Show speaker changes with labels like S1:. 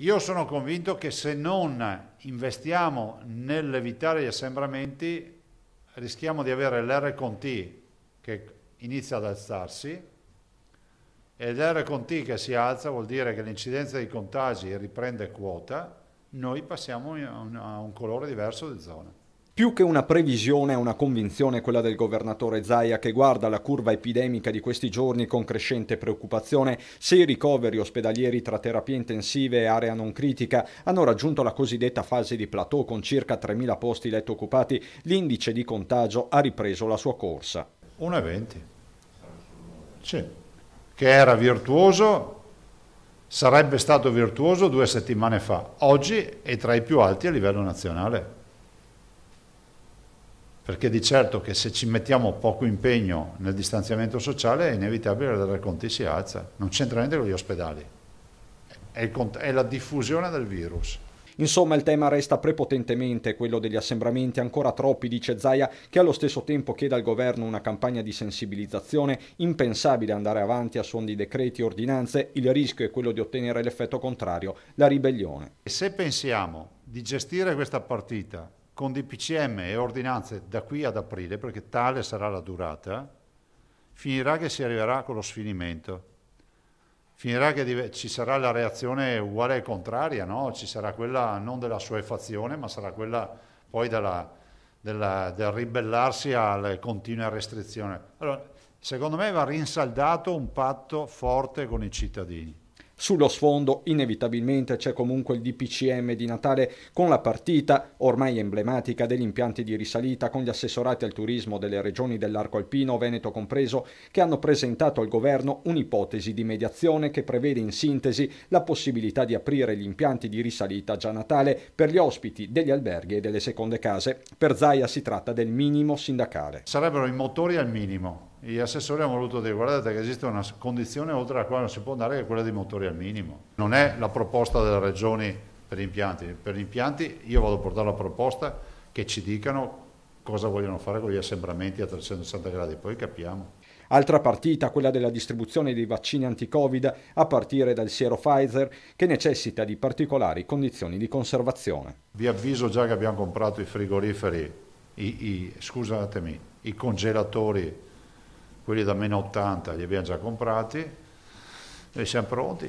S1: Io sono convinto che se non investiamo nell'evitare gli assembramenti rischiamo di avere l'R con T che inizia ad alzarsi e l'R con T che si alza vuol dire che l'incidenza dei contagi riprende quota, noi passiamo a un colore diverso di zona.
S2: Più che una previsione è una convinzione quella del governatore Zaia che guarda la curva epidemica di questi giorni con crescente preoccupazione. Se i ricoveri ospedalieri tra terapie intensive e area non critica hanno raggiunto la cosiddetta fase di plateau con circa 3.000 posti letto occupati, l'indice di contagio ha ripreso la sua corsa. 1,20. Sì. Che era virtuoso, sarebbe stato
S1: virtuoso due settimane fa. Oggi è tra i più alti a livello nazionale perché di certo che se ci mettiamo poco impegno nel distanziamento sociale è inevitabile che la racconti si alza, non c'entra niente con gli ospedali, è,
S2: è la diffusione del virus. Insomma, il tema resta prepotentemente quello degli assembramenti, ancora troppi, dice Zaia, che allo stesso tempo chiede al governo una campagna di sensibilizzazione, impensabile andare avanti a suon di decreti e ordinanze, il rischio è quello di ottenere l'effetto contrario, la ribellione. E se pensiamo
S1: di gestire questa partita con DPCM e ordinanze da qui ad aprile, perché tale sarà la durata, finirà che si arriverà con lo sfinimento. Finirà che ci sarà la reazione uguale e contraria, no? ci sarà quella non della suefazione, ma sarà quella poi della, della, del ribellarsi alle continue restrizioni. Allora, secondo
S2: me va rinsaldato un patto forte con i cittadini. Sullo sfondo inevitabilmente c'è comunque il DPCM di Natale con la partita ormai emblematica degli impianti di risalita con gli assessorati al turismo delle regioni dell'arco alpino, Veneto compreso, che hanno presentato al governo un'ipotesi di mediazione che prevede in sintesi la possibilità di aprire gli impianti di risalita già Natale per gli ospiti degli alberghi e delle seconde case. Per Zaia si tratta del minimo sindacale. Sarebbero i motori al minimo
S1: gli assessori hanno voluto dire guardate che esiste una condizione oltre la quale non si può andare che è quella dei motori al minimo. Non è la proposta delle regioni per gli impianti, per gli impianti io vado a portare la proposta che ci
S2: dicano cosa vogliono fare con gli assembramenti a 360 gradi, poi capiamo. Altra partita, quella della distribuzione dei vaccini anti-Covid a partire dal siero Pfizer, che necessita di particolari condizioni di conservazione. Vi avviso già che abbiamo comprato i frigoriferi,
S1: i, i, scusatemi, i congelatori quelli da meno 80 li abbiamo già comprati e siamo pronti.